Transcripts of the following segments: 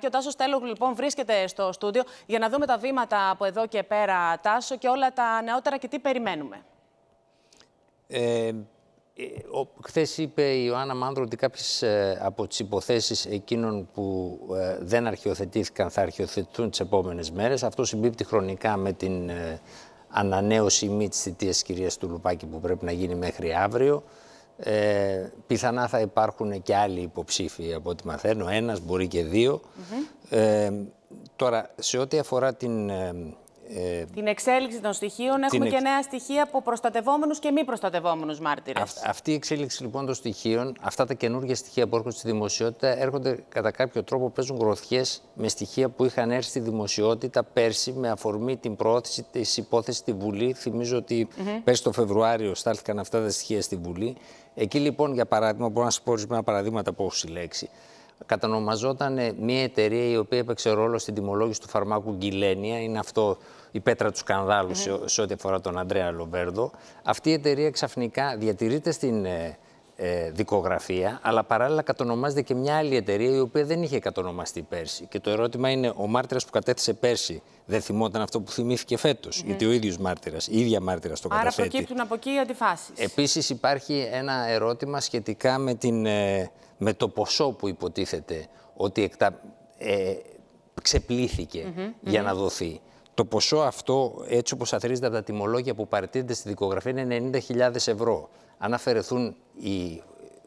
Και ο Τάσος Τέλογλου λοιπόν βρίσκεται στο στούντιο για να δούμε τα βήματα από εδώ και πέρα, Τάσο, και όλα τα νεότερα και τι περιμένουμε. Ε, ε ο, χθες είπε η Ιωάννα Μάνδρο ότι κάποιες ε, από τις υποθέσεις εκείνων που ε, δεν αρχιοθετήθηκαν θα αρχιοθετηθούν τις επόμενες μέρες. Αυτό συμπίπτει χρονικά με την ε, ανανέωση μη της θητείας κυρίας του που πρέπει να γίνει μέχρι αύριο. Ε, πιθανά θα υπάρχουν και άλλοι υποψήφοι από ό,τι μαθαίνω, ένας μπορεί και δύο. Ε, τώρα, σε ό,τι αφορά την ε, ε, την εξέλιξη των στοιχείων. Έχουμε και νέα στοιχεία από προστατευόμενους και μη προστατευόμενους μάρτυρες. Αυτή η εξέλιξη λοιπόν των στοιχείων, αυτά τα καινούργια στοιχεία που έρχονται στη δημοσιότητα, έρχονται κατά κάποιο τρόπο, παίζουν γροθιές με στοιχεία που είχαν έρθει στη δημοσιότητα πέρσι με αφορμή την πρόθεση της υπόθεσης στη Βουλή. Θυμίζω ότι mm -hmm. πέρσι το Φεβρουάριο στάλθηκαν αυτά τα στοιχεία στη Βουλή. Εκεί λοιπόν, για παράδειγμα, μπορώ να σας πω ορισμένα παραδείγματα που έχω συλλέξει κατανομαζόταν μια εταιρεία η οποία έπαιξε ρόλο στην τιμολόγηση του φαρμάκου Γκυλένια. Είναι αυτό η πέτρα του σκανδάλου σε, ό,τι αφορά τον Αντρέα Λοβέρδο. Αυτή η εταιρεία ξαφνικά διατηρείται στην ε, ε, δικογραφία, αλλά παράλληλα κατονομάζεται και μια άλλη εταιρεία η οποία δεν είχε κατονομαστεί πέρσι. Και το ερώτημα είναι, ο μάρτυρας που κατέθεσε πέρσι δεν θυμόταν αυτό που θυμήθηκε φέτος. Mm ναι. -hmm. Γιατί ο ίδιος μάρτυρας, η ίδια μάρτυρα στο καταθέτει. Άρα προκύπτουν από εκεί οι αντιφάσεις. Επίσης υπάρχει ένα ερώτημα σχετικά με, την, ε, με το ποσό που υποτίθεται ότι εκτα, ε, ξεπλήθηκε για να δοθεί. Το ποσό αυτό, έτσι όπως αθροίζεται από τα τιμολόγια που παρετείται στη δικογραφία, είναι 90.000 ευρώ. Αν αφαιρεθούν οι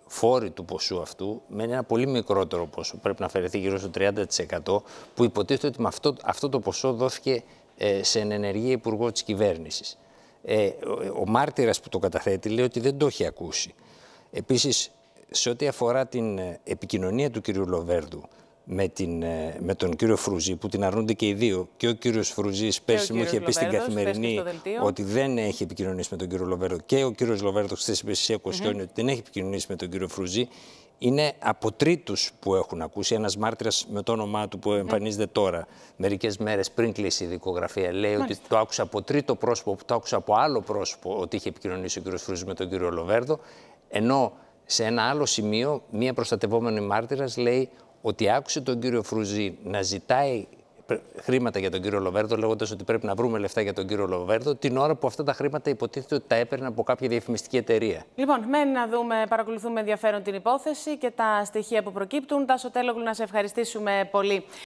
φόροι του ποσού αυτού, με ένα πολύ μικρότερο ποσό, πρέπει να αφαιρεθεί γύρω στο 30%, που υποτίθεται ότι με αυτό, αυτό το ποσό δόθηκε ε, σε ενεργή υπουργό της κυβέρνησης. Ε, ο, ο μάρτυρας που το καταθέτει λέει ότι δεν το έχει ακούσει. Επίσης, σε ό,τι αφορά την ε, επικοινωνία του κ. Λοβέρδου, με, την, ε, με τον κύριο Φρουζή, που την αρνούνται και οι δύο. Και ο κύριος Φρουζή πέρσι μου είχε πεις στην καθημερινή ότι δεν έχει επικοινωνήσει με τον κύριο Λοβέρδο. Και ο κύριος Λοβέρδος χθες είπε στη mm ότι δεν έχει επικοινωνήσει με τον κύριο Φρουζή. Είναι από τρίτους που έχουν ακούσει. Ένας μάρτυρας με το όνομά του που εμφανίζεται τώρα, μερικές μέρες πριν κλείσει η δικογραφία, λέει ότι το άκουσα από τρίτο πρόσωπο, που το άκουσα από άλλο πρόσωπο ότι είχε επικοινωνήσει ο κύριος Φρούζης με τον κύριο Λοβέρδο. Ενώ σε ένα άλλο σημείο, μία προστατευόμενη μάρτυρας λέει ότι άκουσε τον κύριο Φρουζή να ζητάει χρήματα για τον κύριο Λοβέρδο, λέγοντας ότι πρέπει να βρούμε λεφτά για τον κύριο Λοβέρδο, την ώρα που αυτά τα χρήματα υποτίθεται ότι τα έπαιρνε από κάποια διαφημιστική εταιρεία. Λοιπόν, μένει να δούμε, παρακολουθούμε ενδιαφέρον την υπόθεση και τα στοιχεία που προκύπτουν. Τάσο Τέλογλου, να σε ευχαριστήσουμε πολύ.